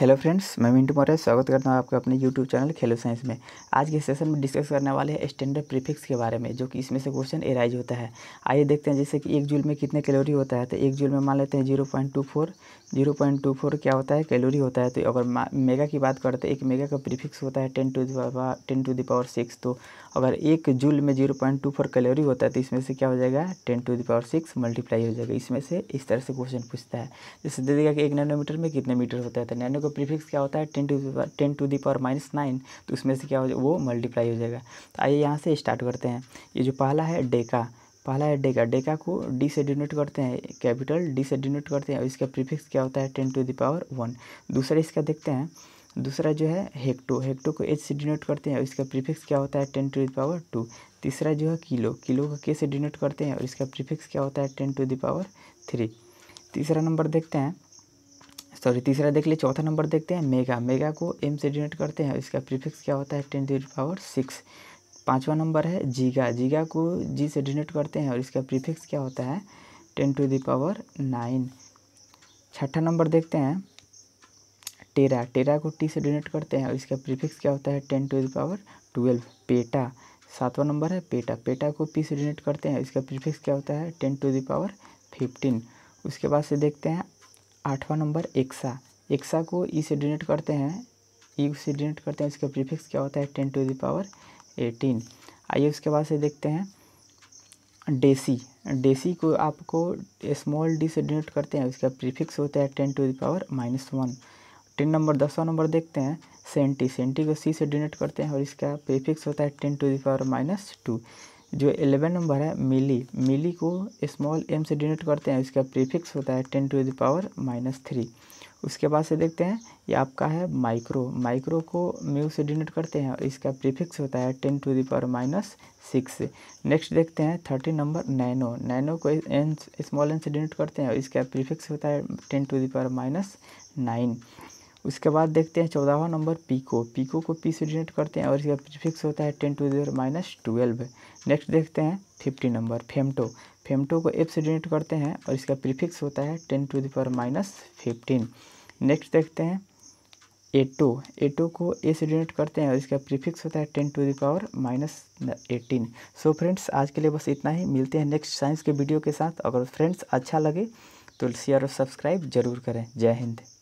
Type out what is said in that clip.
hello friends मैं मिंटू मौर्य स्वागत करता हूँ आपका अपने यूट्यूब चैनल खेलो साइंस में आज के सेशन में डिस्कस करने वाले हैं स्टैंडर्ड प्रीफिक्स के बारे में जो कि इसमें से क्वेश्चन एराइज होता है आइए देखते हैं जैसे कि एक जूल में कितने कैलोरी होता है तो एक जूल में मान लेते हैं zero point two four zero point two four क्या होता है कैलोरी होता है तो अगर मेगा की बात करते हैं तो एक मेगा का प्रीफिक्स होता है ten to ten to the power six तो अगर एक जूल में zero point two four calorie होता है तो इसमें से क्या हो जाएगा ten to the power six multiply हो जाएगा इसमें से इस तरह से क्वेश्चन पूछता है जैसे दे देगा कि एक नैनोमीटर में कितने मीटर होता है तो नैनो तो प्रीफिक्स क्या होता है ten to ten to the power minus nine तो उसमें से क्या हो जाएगा वो मल्टीप्लाई हो जाएगा तो आइए यहाँ से स्टार्ट करते हैं ये जो पहला है डेका पहला है डेका डेका को डी से डिनोट करते हैं कैपिटल डी से डिनोट करते हैं और इसका प्रीफिक्स क्या होता है ten to the power one दूसरा इसका देखते हैं दूसरा जो है हेक्टो हेक्टो को एच से डिनोट करते हैं और इसका प्रीफिक्स क्या होता है ten to the power two तीसरा जो है किलो किलो को के से डिनोट करते हैं और इसका प्रीफिक्स क्या होता है ten to the power three तीसरा नंबर देखते हैं सॉरी तीसरा देख लिए चौथा नंबर देखते हैं मेगा मेगा को एम से डिनोट करते हैं इसका प्रीफिक्स क्या होता है टेन टू पावर सिक्स पाँचवा नंबर है जीगा जीगा को जी से डिनोट करते हैं और इसका प्रीफिक्स क्या होता है टेन टू दावर नाइन छठा नंबर देखते हैं टेरा टेरा को टी से डिनोट करते हैं और इसका प्रीफिक्स क्या होता है ten to the power twelve peta सातवां नंबर है पेटा पेटा को पी से डिनोट करते हैं इसका प्रीफिक्स क्या होता है टेन टू दावर फिफ्टीन उसके बाद से देखते हैं आठवां नंबर एक्सा एक्सा को ई से डिनेट करते हैं ई से डिनेट करते हैं इसका प्रीफिक्स क्या होता है ten to the power eighteen आइए उसके बाद से देखते हैं डेसी डेसी को आपको स्मॉल डी से डिनेट करते हैं उसका प्रीफिक्स होता है ten to the power minus one ten number दसवां नंबर देखते हैं सेंटी सेंटी को सी से डिनेट करते हैं और इसका प्रीफिक्स होता है ten to the power minus two जो एलेवन नंबर है मिली मिली को स्मॉल एम से डिनोट करते हैं इसका प्रीफिक्स होता है ten to the power minus three उसके बाद से देखते हैं ये आपका है माइक्रो माइक्रो को म्यू से डिनोट करते हैं और इसका प्रीफिक्स होता है ten to the power minus six next देखते हैं थर्टी नंबर नैनो नैनो को एन स्मॉल एन से डिनोट करते हैं और इसका प्रीफिक्स होता है ten to the power minus nine उसके बाद देखते हैं चौदहवा नंबर पीको पीको को पी से डिनेट करते हैं और इसका प्रीफिक्स होता है ten to zero minus twelve next देखते हैं फिफ्टी नंबर फेमटो फेमटो को एफ से डिनेट करते हैं और इसका प्रीफिक्स होता है ten to the minus fifteen next देखते हैं एटो एटो को ए से डिनेट करते हैं और इसका प्रीफिक्स होता है ten to the power minus eighteen so friends आज के लिए बस इतना ही मिलते हैं नेक्स्ट साइंस के वीडियो के साथ अगर फ्रेंड्स अच्छा लगे तो शेयर और सब्सक्राइब जरूर करें जय हिंद